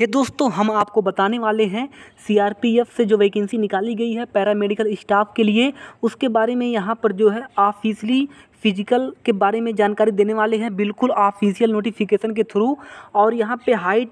ये दोस्तों हम आपको बताने वाले हैं सीआरपीएफ से जो वैकेंसी निकाली गई है पैरामेडिकल स्टाफ के लिए उसके बारे में यहाँ पर जो है ऑफिसली फिजिकल के बारे में जानकारी देने वाले हैं बिल्कुल ऑफिशियल नोटिफिकेशन के थ्रू और यहाँ पे हाइट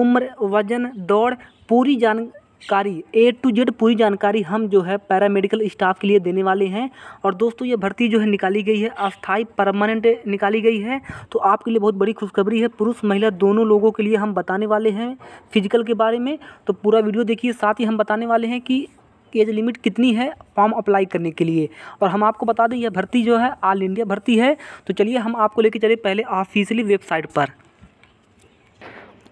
उम्र वजन दौड़ पूरी जान जानकारी ए टू जेड पूरी जानकारी हम जो है पैरामेडिकल स्टाफ के लिए देने वाले हैं और दोस्तों ये भर्ती जो है निकाली गई है अस्थाई परमानेंट निकाली गई है तो आपके लिए बहुत बड़ी खुशखबरी है पुरुष महिला दोनों लोगों के लिए हम बताने वाले हैं फिजिकल के बारे में तो पूरा वीडियो देखिए साथ ही हम बताने वाले हैं कि एज लिमिट कितनी है फॉर्म अप्लाई करने के लिए और हम आपको बता दें यह भर्ती जो है ऑल इंडिया भर्ती है तो चलिए हम आपको लेके चले पहले ऑफिशियली वेबसाइट पर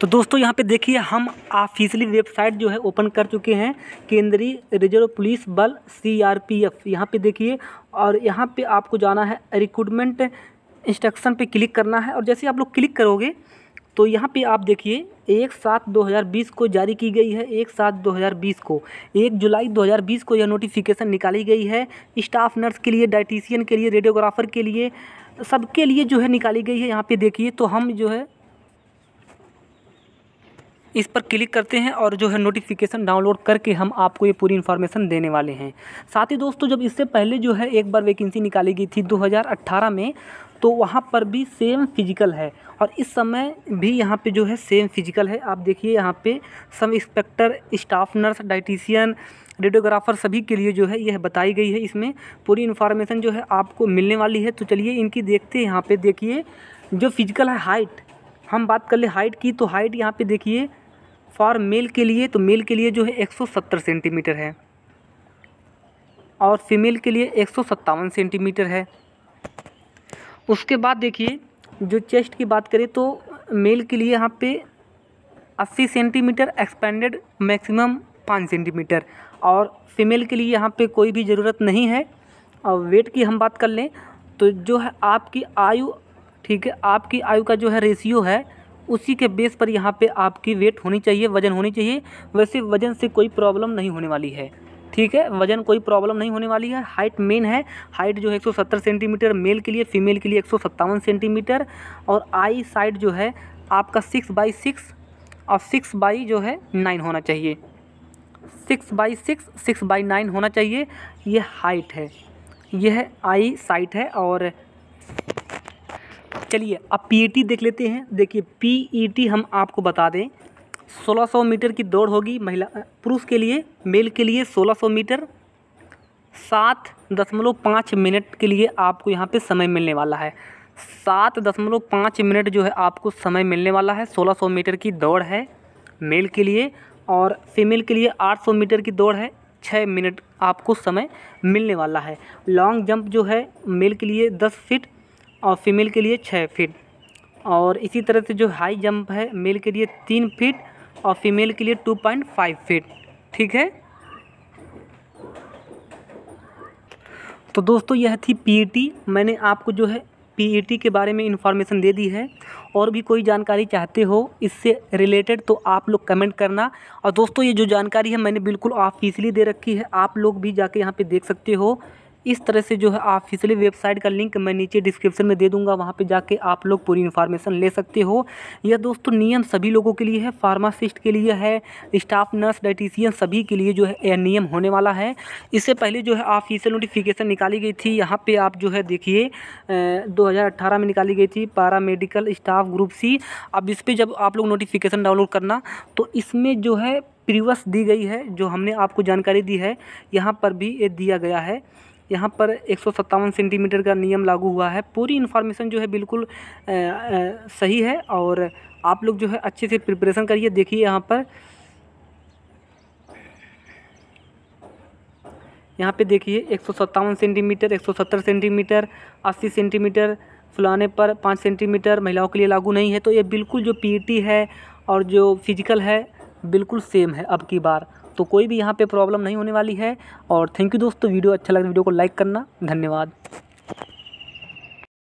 तो दोस्तों यहाँ पे देखिए हम ऑफिशियली वेबसाइट जो है ओपन कर चुके हैं केंद्रीय रिजर्व पुलिस बल सी आर पी एफ यहाँ पर देखिए और यहाँ पे आपको जाना है रिक्रूटमेंट इंस्ट्रक्शन पे क्लिक करना है और जैसे आप लोग क्लिक करोगे तो यहाँ पे आप देखिए एक सात दो हज़ार बीस को जारी की गई है एक सात दो हज़ार बीस को एक जुलाई दो हज़ार बीस को यह नोटिफिकेशन निकाली गई है स्टाफ नर्स के लिए डाइटिशियन के लिए रेडियोग्राफर के लिए सबके लिए जो है निकाली गई है यहाँ पे देखिए तो हम जो है इस पर क्लिक करते हैं और जो है नोटिफिकेशन डाउनलोड करके हम आपको ये पूरी इन्फॉर्मेशन देने वाले हैं साथ ही दोस्तों जब इससे पहले जो है एक बार वैकेंसी निकाली गई थी 2018 में तो वहाँ पर भी सेम फिजिकल है और इस समय भी यहाँ पे जो है सेम फिजिकल है आप देखिए यहाँ पे sub inspector staff nurse dietitian radiographer सभी के लिए जो है यह बताई गई है इसमें पूरी इन्फॉर्मेशन जो है आपको मिलने वाली है तो चलिए इनकी देखते हैं यहाँ पर देखिए जो फिजिकल है हाइट हम बात कर ले हाइट की तो हाइट यहाँ पे देखिए फॉर मेल के लिए तो मेल के लिए जो है सत्तर सेंटीमीटर है और फीमेल के लिए एक सेंटीमीटर है उसके बाद देखिए जो चेस्ट की बात करें तो मेल के लिए यहाँ पे 80 सेंटीमीटर एक्सपेंडेड मैक्सिमम पाँच सेंटीमीटर और फीमेल के लिए यहाँ पे कोई भी ज़रूरत नहीं है और वेट की हम बात कर लें तो जो है आपकी आयु ठीक है आपकी आयु का जो है रेशियो है उसी के बेस पर यहाँ पे आपकी वेट होनी चाहिए वज़न होनी चाहिए वैसे वज़न से कोई प्रॉब्लम नहीं होने वाली है ठीक है वजन कोई प्रॉब्लम नहीं होने वाली है हाइट मेन है हाइट जो है 170 सेंटीमीटर मेल के लिए फीमेल के लिए एक सेंटीमीटर और आई साइड जो है आपका सिक्स बाई सिक्स और सिक्स बाई जो है नाइन होना चाहिए six by six six by nine होना चाहिए यह हाइट है यह आई साइट है और चलिए अब पी e देख लेते हैं देखिए पी e हम आपको बता दें 1600 मीटर की दौड़ होगी महिला पुरुष के लिए मेल के लिए 1600 मीटर सात दशमलव पाँच मिनट के लिए आपको यहाँ पे समय मिलने वाला है सात दशमलव पाँच मिनट जो है आपको समय मिलने वाला है 1600 मीटर की दौड़ है मेल के लिए और फीमेल के लिए 800 मीटर की दौड़ है छः मिनट आपको समय मिलने वाला है लॉन्ग जंप जो है मेल के लिए दस फिट और फीमेल के लिए छः फीट और इसी तरह से जो हाई जंप है मेल के लिए तीन फीट और फीमेल के लिए टू पॉइंट फाइव फीट ठीक है तो दोस्तों यह थी पीईटी e मैंने आपको जो है पीईटी e के बारे में इन्फॉर्मेशन दे दी है और भी कोई जानकारी चाहते हो इससे रिलेटेड तो आप लोग कमेंट करना और दोस्तों ये जो जानकारी है मैंने बिल्कुल ऑफिशियली दे रखी है आप लोग भी जाके यहाँ पे देख सकते हो इस तरह से जो है ऑफिशियली वेबसाइट का लिंक मैं नीचे डिस्क्रिप्शन में दे दूंगा वहाँ पे जाके आप लोग पूरी इन्फॉर्मेशन ले सकते हो यह दोस्तों नियम सभी लोगों के लिए है फार्मासिस्ट के लिए है स्टाफ नर्स डाइटिशियन सभी के लिए जो है यह नियम होने वाला है इससे पहले जो है ऑफिशियल नोटिफिकेशन निकाली गई थी यहाँ पर आप जो है देखिए दो में निकाली गई थी पारा मेडिकल स्टाफ ग्रुप सी अब इस पर जब आप लोग नोटिफिकेशन डाउनलोड करना तो इसमें जो है प्रीवस दी गई है जो हमने आपको जानकारी दी है यहाँ पर भी ये दिया गया है यहाँ पर एक सेंटीमीटर का नियम लागू हुआ है पूरी इन्फॉर्मेशन जो है बिल्कुल आ, आ, सही है और आप लोग जो है अच्छे से प्रिपरेशन करिए देखिए यहाँ पर यहाँ पे देखिए एक सेंटीमीटर 170 सेंटीमीटर 80 सेंटीमीटर फुलाने पर पाँच सेंटीमीटर महिलाओं के लिए लागू नहीं है तो ये बिल्कुल जो पीटी e है और जो फिजिकल है बिल्कुल सेम है अब की बार तो कोई भी यहाँ पे प्रॉब्लम नहीं होने वाली है और थैंक यू दोस्तों वीडियो अच्छा लगे तो वीडियो को लाइक करना धन्यवाद